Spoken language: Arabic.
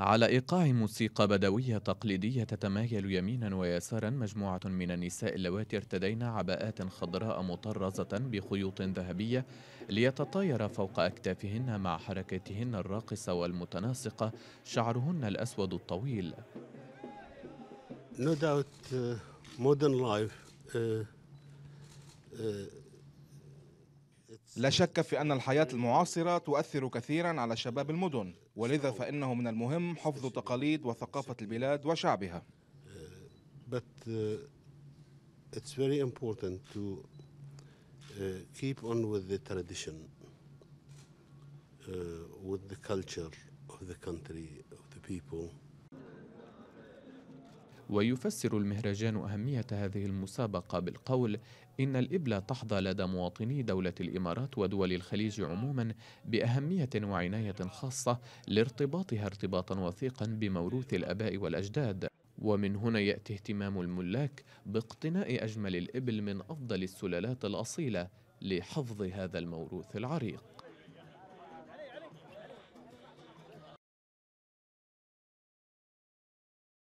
على إيقاع موسيقى بدوية تقليدية تتمايل يمينا ويسارا مجموعة من النساء اللواتي ارتدين عباءات خضراء مطرزة بخيوط ذهبية ليتطاير فوق أكتافهن مع حركاتهن الراقصة والمتناسقة شعرهن الأسود الطويل. No doubt uh, modern life uh, uh, لا شك في أن الحياة المعاصرة تؤثر كثيرا على شباب المدن ولذا فإنه من المهم حفظ تقاليد وثقافة البلاد وشعبها but uh, it's very important to uh, keep on with the tradition uh, with the culture of the country of the people ويفسر المهرجان أهمية هذه المسابقة بالقول إن الإبلة تحظى لدى مواطني دولة الإمارات ودول الخليج عموما بأهمية وعناية خاصة لارتباطها ارتباطا وثيقا بموروث الآباء والأجداد ومن هنا يأتي اهتمام الملاك باقتناء أجمل الإبل من أفضل السلالات الأصيلة لحفظ هذا الموروث العريق